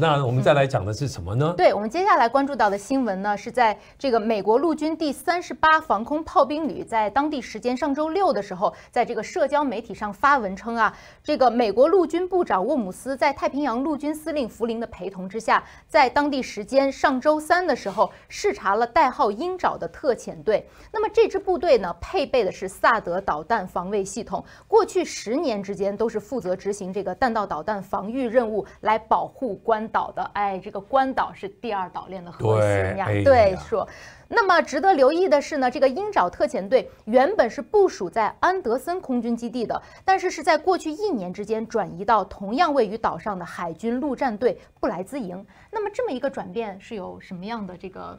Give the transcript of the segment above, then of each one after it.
那我们再来讲的是什么呢？对我们接下来关注到的新闻呢，是在这个美国陆军第三十八防空炮兵旅，在当地时间上周六的时候，在这个社交媒体上发文称啊，这个美国陆军部长沃姆斯在太平洋陆军司令福林的陪同之下，在当地时间上周三的时候，视察了代号鹰爪的特遣队。那么这支部队呢，配备的是萨德导弹防卫系统，过去十年之间都是负责执行这个弹道导弹防御任务，来保护关。岛的哎，这个关岛是第二岛链的核心呀，对说。那么值得留意的是呢，这个鹰爪特遣队原本是部署在安德森空军基地的，但是是在过去一年之间转移到同样位于岛上的海军陆战队布莱兹营。那么这么一个转变是有什么样的这个？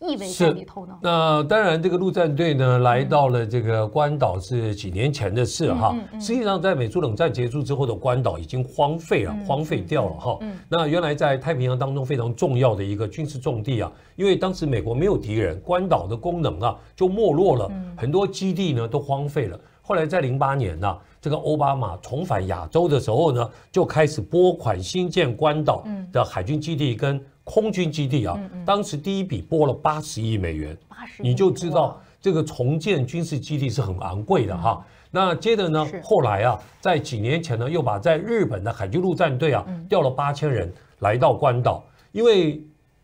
意味在里头呢？那当然，这个陆战队呢来到了这个关岛是几年前的事哈。实际上，在美苏冷战结束之后的关岛已经荒废了，荒废掉了哈。那原来在太平洋当中非常重要的一个军事重地啊，因为当时美国没有敌人，关岛的功能啊就没落了，很多基地呢都荒废了。后来在零八年呢，这个奥巴马重返亚洲的时候呢，就开始拨款新建关岛的海军基地跟。空军基地啊，当时第一笔拨了八十亿美元，八十，你就知道这个重建军事基地是很昂贵的哈。那接着呢，后来啊，在几年前呢，又把在日本的海军陆战队啊调了八千人来到关岛，因为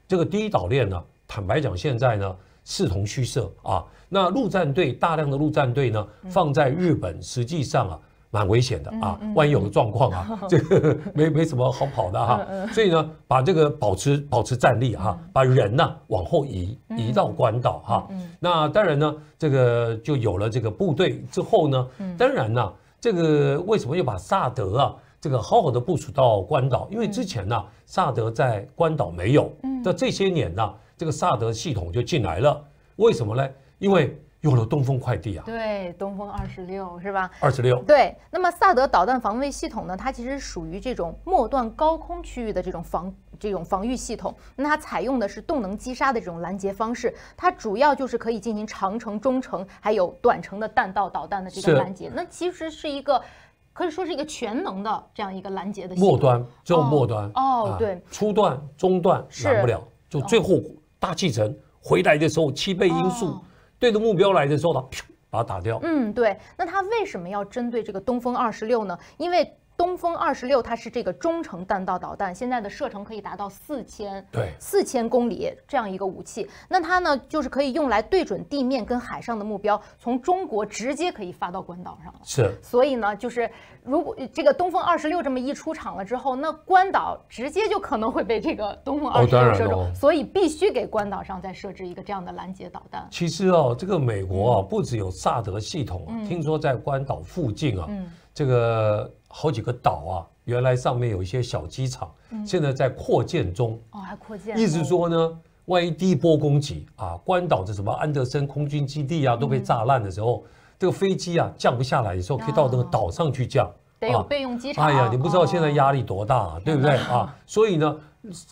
这个第一岛链呢，坦白讲现在呢，势同虚设啊。那陆战队大量的陆战队呢，放在日本，实际上啊。蛮危险的啊，万一有个状况啊，这个没没什么好跑的哈，所以呢，把这个保持保持战力哈，把人呢往后移移到关岛哈。那当然呢，这个就有了这个部队之后呢，当然呢，这个为什么要把萨德啊这个好好的部署到关岛？因为之前呢，萨德在关岛没有，但这些年呢，这个萨德系统就进来了。为什么呢？因为用了东风快递啊，对，东风二十六是吧？二十六，对。那么萨德导弹防卫系统呢？它其实属于这种末端高空区域的这种防这种防御系统。那它采用的是动能击杀的这种拦截方式，它主要就是可以进行长程、中程还有短程的弹道导弹的这个拦截。那其实是一个，可以说是一个全能的这样一个拦截的。末端就末端哦，对，初段、中段拦不了，就最后大气层回来的时候七倍音速。对着目标来的时候呢，把它打掉。嗯，对。那他为什么要针对这个东风二十六呢？因为。东风二十六，它是这个中程弹道导弹，现在的射程可以达到四千对四千公里这样一个武器。那它呢，就是可以用来对准地面跟海上的目标，从中国直接可以发到关岛上了。是，所以呢，就是如果这个东风二十六这么一出场了之后，那关岛直接就可能会被这个东风二十六射中。所以必须给关岛上再设置一个这样的拦截导弹。其实哦，这个美国啊，不只有萨德系统啊，听说在关岛附近啊，这个。好几个岛啊，原来上面有一些小机场，现在在扩建中。哦，还扩建。意思说呢，万一第一波攻击啊，关岛的什么安德森空军基地啊都被炸烂的时候，这个飞机啊降不下来的时候，可以到那个岛上去降。得有备用机场。哎呀，你不知道现在压力多大，啊，对不对啊？所以呢，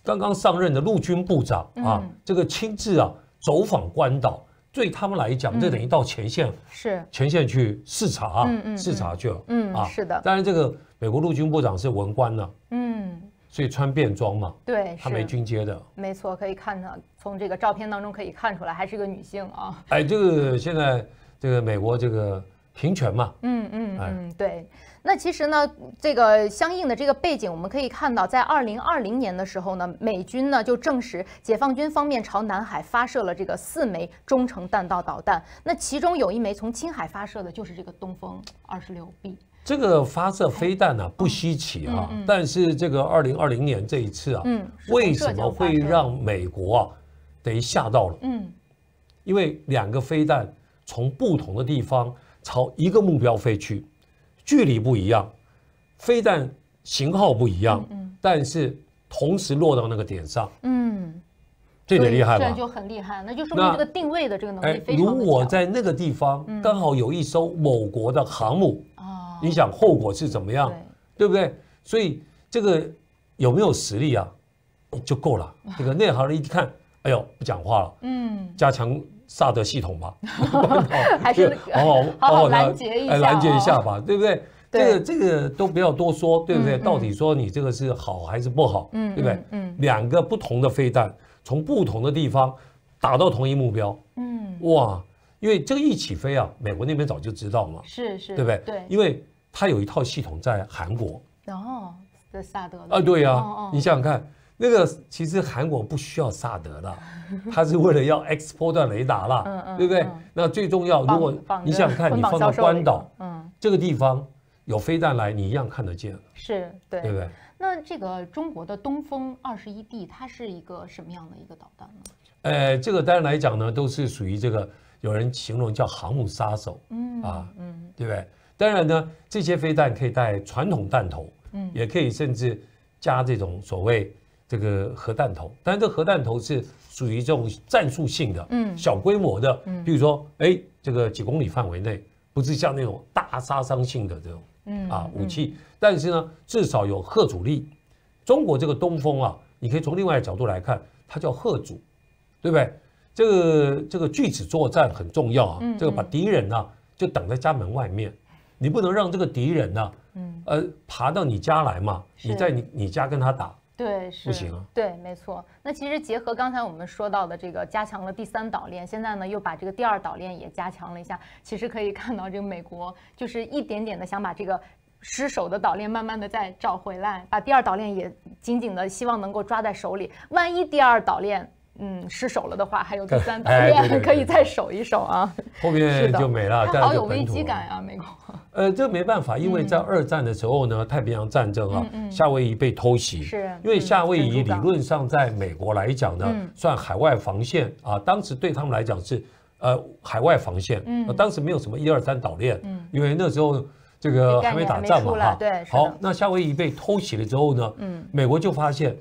刚刚上任的陆军部长啊，这个亲自啊走访关岛。对他们来讲，这等于到前线，是前线去视察嗯嗯，视察去了。嗯，啊，是的。当然，这个美国陆军部长是文官了。嗯，所以穿便装嘛。对，他没军阶的。没错，可以看到，从这个照片当中可以看出来，还是个女性啊。哎，这个现在这个美国这个。平权嘛，嗯嗯嗯，对。那其实呢，这个相应的这个背景，我们可以看到，在二零二零年的时候呢，美军呢就证实，解放军方面朝南海发射了这个四枚中程弹道导弹。那其中有一枚从青海发射的，就是这个东风二十六 B。这个发射飞弹呢不稀奇啊，但是这个二零二零年这一次啊，为什么会让美国啊等于吓到了？嗯，因为两个飞弹从不同的地方。朝一个目标飞去，距离不一样，飞弹型号不一样，嗯，但是同时落到那个点上，嗯，这点厉害吗？这就很厉害，那就说明这个定位的这个能力非常如果在那个地方刚好有一艘某国的航母，你想后果是怎么样？对，对不对？所以这个有没有实力啊，就够了。这个内行人一看，哎呦，不讲话了，嗯，加强。萨德系统嘛，还是哦 好拦截一拦截一下吧，对不对？这个这个都不要多说，对不对？到底说你这个是好还是不好？嗯，对不对？嗯，两个不同的飞弹从不同的地方打到同一目标，嗯，哇，因为这个一起飞啊，美国那边早就知道嘛，是是，对不对？对，因为它有一套系统在韩国哦，在萨德啊，对呀，你想想看。那个其实韩国不需要萨德的，他是为了要 X 波段雷达了，对不对？那最重要，如果你想看你放到关岛，嗯，这个地方有飞弹来，你一样看得见，是对，对不对？那这个中国的东风二十一 D 它是一个什么样的一个导弹呢？呃，这个当然来讲呢，都是属于这个有人形容叫航母杀手，嗯啊，嗯，对不对？当然呢，这些飞弹可以带传统弹头，嗯，也可以甚至加这种所谓。这个核弹头，但是这核弹头是属于这种战术性的，嗯，小规模的，嗯，比如说，哎，这个几公里范围内，不是像那种大杀伤性的这种，嗯啊武器，但是呢，至少有核主力。中国这个东风啊，你可以从另外一个角度来看，它叫核主，对不对？这个这个拒止作战很重要啊，这个把敌人呢就挡在家门外面，你不能让这个敌人呢，嗯呃爬到你家来嘛，你在你你家跟他打。对，是，对，没错。那其实结合刚才我们说到的这个，加强了第三岛链，现在呢又把这个第二岛链也加强了一下。其实可以看到，这个美国就是一点点的想把这个失手的岛链慢慢的再找回来，把第二岛链也紧紧的希望能够抓在手里。万一第二岛链。嗯，失守了的话，还有第三岛链可以再守一守啊。后面就没了。但好有危机感啊，美国。呃，这没办法，因为在二战的时候呢，太平洋战争啊，夏威夷被偷袭。是。因为夏威夷理论上在美国来讲呢，算海外防线啊。当时对他们来讲是呃海外防线。嗯。当时没有什么一二三岛链。嗯。因为那时候这个还没打仗嘛哈。对。好，那夏威夷被偷袭了之后呢？嗯。美国就发现。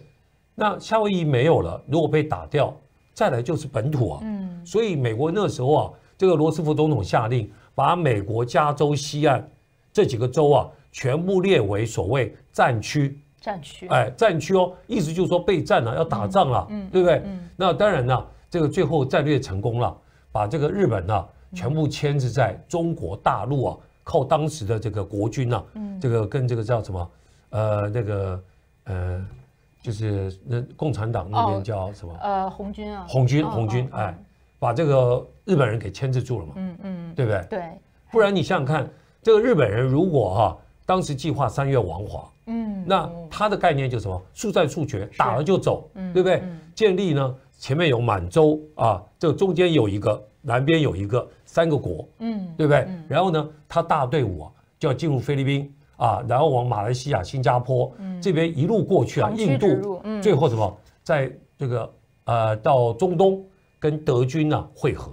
那夏威夷没有了，如果被打掉，再来就是本土啊。嗯，所以美国那时候啊，这个罗斯福总统下令把美国加州西岸这几个州啊，全部列为所谓战区。战区。哎，战区哦，意思就是说备战了，要打仗了，对不对？那当然呢，这个最后战略成功了，把这个日本呢，全部牵制在中国大陆啊，靠当时的这个国军呢，这个跟这个叫什么，呃，那个，呃。就是那共产党那边叫什么？呃，红军啊，红军，红军，哎，把这个日本人给牵制住了嘛，嗯嗯，对不对？对，不然你想想看，这个日本人如果哈，当时计划三月亡华，嗯，那他的概念就是什么速战速决，打了就走，对不对？建立呢，前面有满洲啊，这中间有一个，南边有一个，三个国，嗯，对不对？然后呢，他大队伍啊就要进入菲律宾。啊，然后往马来西亚、新加坡这边一路过去啊，印度，最后什么，在这个呃到中东跟德军呢汇合。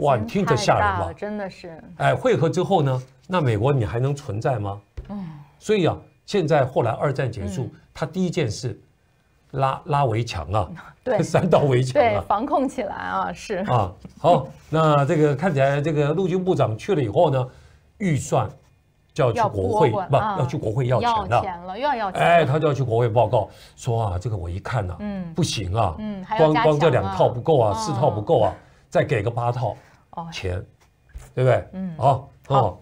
哇，你听着吓人吧？真的是。哎，汇合之后呢，那美国你还能存在吗？嗯。所以啊，现在后来二战结束，他第一件事，拉拉围墙啊，对，三道围墙，对，防控起来啊，是。啊，好，那这个看起来这个陆军部长去了以后呢，预算。就要去国会，不，要去国会要钱了。哎，他就要去国会报告，说啊，这个我一看呢，不行啊，光光这两套不够啊，四套不够啊，再给个八套钱，对不对？嗯，好。